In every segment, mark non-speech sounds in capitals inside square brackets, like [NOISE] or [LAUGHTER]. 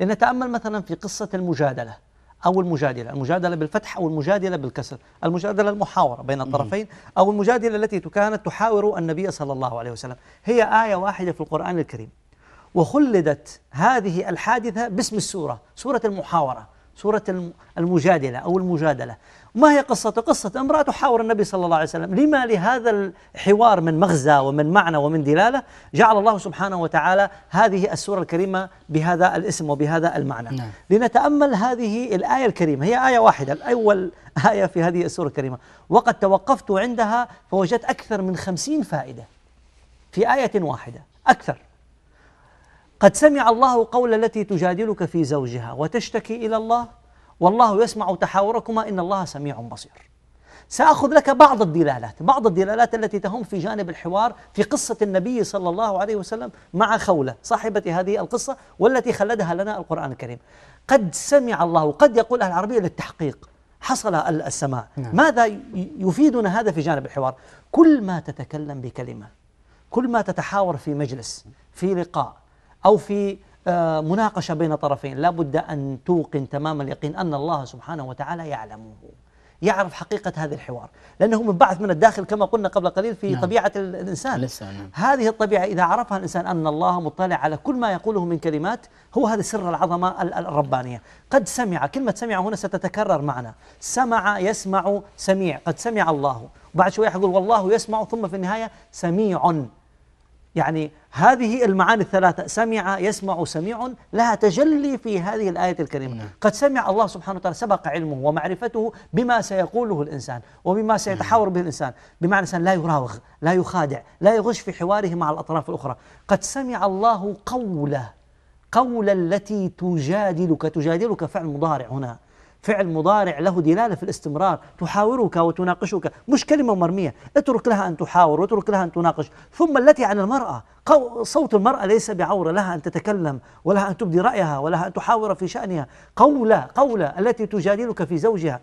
لنتأمل مثلا في قصة المجادلة أو المجادلة المجادلة بالفتح أو المجادلة بالكسر المجادلة المحاورة بين الطرفين أو المجادلة التي كانت تحاور النبي صلى الله عليه وسلم هي آية واحدة في القرآن الكريم وخلدت هذه الحادثة باسم السورة سورة المحاورة سورة المجادلة أو المجادلة ما هي قصته؟ قصة امرأة تحاور النبي صلى الله عليه وسلم لما لهذا الحوار من مغزى ومن معنى ومن دلالة جعل الله سبحانه وتعالى هذه السورة الكريمة بهذا الاسم وبهذا المعنى نعم. لنتأمل هذه الآية الكريمة هي آية واحدة الأول [LAUGHS] آية في هذه السورة الكريمة وقد توقفت عندها فوجدت أكثر من خمسين فائدة في آية واحدة أكثر قد سمع الله قول التي تجادلك في زوجها وتشتكي إلى الله والله يسمع تحاوركما إن الله سميع بصير سأخذ لك بعض الدلالات بعض الدلالات التي تهم في جانب الحوار في قصة النبي صلى الله عليه وسلم مع خولة صاحبة هذه القصة والتي خلدها لنا القرآن الكريم قد سمع الله قد يقول أهل العربية للتحقيق حصل السماع نعم. ماذا يفيدنا هذا في جانب الحوار كل ما تتكلم بكلمة كل ما تتحاور في مجلس في لقاء أو في آه، مناقشة بين طرفين لا بد أن توقن تمام اليقين أن الله سبحانه وتعالى يعلمه يعرف حقيقة هذا الحوار لأنه منبعث من الداخل كما قلنا قبل قليل في نعم. طبيعة الإنسان نعم. نعم. هذه الطبيعة إذا عرفها الإنسان أن الله مطلع على كل ما يقوله من كلمات هو هذا سر العظمة الربانية قد سمع كلمة سمع هنا ستتكرر معنا سمع يسمع سميع قد سمع الله وبعد شوية يقول والله يسمع ثم في النهاية سميع يعني هذه المعاني الثلاثة سمع يسمع سميع لها تجلي في هذه الآية الكريمة نعم. قد سمع الله سبحانه وتعالى سبق علمه ومعرفته بما سيقوله الإنسان وبما سيتحاور نعم. به الإنسان بمعنى الإنسان لا يراوغ لا يخادع لا يغش في حواره مع الأطراف الأخرى قد سمع الله قوله قول التي تجادلك تجادلك فعل مضارع هنا فعل مضارع له دلالة في الاستمرار تحاورك وتناقشك مش كلمة مرمية اترك لها أن تحاور واترك لها أن تناقش ثم التي على المرأة صوت المرأة ليس بعورة لها أن تتكلم ولها أن تبدي رأيها ولها أن تحاور في شأنها قولة قولة التي تجادلك في زوجها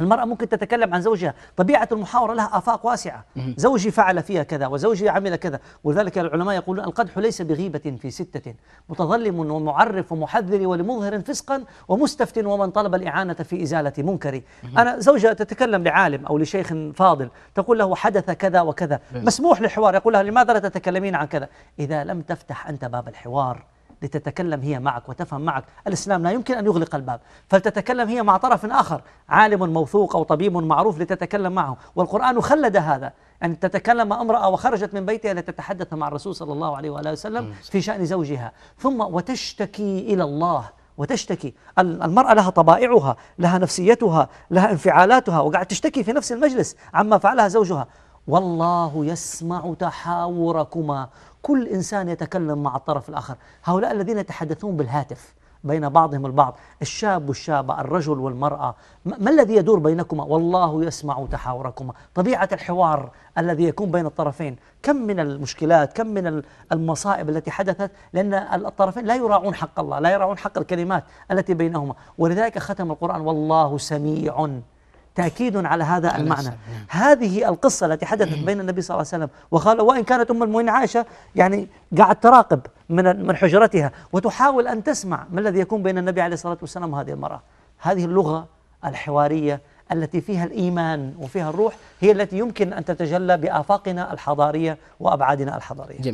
المرأة ممكن تتكلم عن زوجها طبيعة المحاورة لها آفاق واسعة زوجي فعل فيها كذا وزوجي عمل كذا ولذلك العلماء يقولون القدح ليس بغيبة في ستة متظلم ومعرف ومحذر ولمظهر فسقا ومستفت ومن طلب الإعانة في إزالة منكري أنا زوجة تتكلم لعالم أو لشيخ فاضل تقول له حدث كذا وكذا مسموح للحوار يقول لها لماذا لا تتكلمين عن كذا إذا لم تفتح أنت باب الحوار لتتكلم هي معك وتفهم معك الإسلام لا يمكن أن يغلق الباب فلتتكلم هي مع طرف آخر عالم موثوق أو طبيب معروف لتتكلم معه والقرآن خلد هذا أن تتكلم امرأة وخرجت من بيتها لتتحدث مع الرسول صلى الله عليه وآله وسلم في شأن زوجها ثم وتشتكي إلى الله وتشتكي المرأة لها طبائعها لها نفسيتها لها انفعالاتها وقاعد تشتكي في نفس المجلس عما فعلها زوجها والله يسمع تحاوركما كل إنسان يتكلم مع الطرف الآخر هؤلاء الذين يتحدثون بالهاتف بين بعضهم البعض الشاب والشابة الرجل والمرأة ما الذي يدور بينكما والله يسمع تحاوركما طبيعة الحوار الذي يكون بين الطرفين كم من المشكلات كم من المصائب التي حدثت لأن الطرفين لا يراعون حق الله لا يراعون حق الكلمات التي بينهما ولذلك ختم القرآن والله سميع تأكيد على هذا المعنى نعم. هذه القصة التي حدثت نعم. بين النبي صلى الله عليه وسلم وخاله وإن كانت أم المؤمنين عائشة يعني قاعد تراقب من من حجرتها وتحاول أن تسمع ما الذي يكون بين النبي عليه الصلاة والسلام وهذه المرأة هذه اللغة الحوارية التي فيها الإيمان وفيها الروح هي التي يمكن أن تتجلى بآفاقنا الحضارية وأبعادنا الحضارية جميل.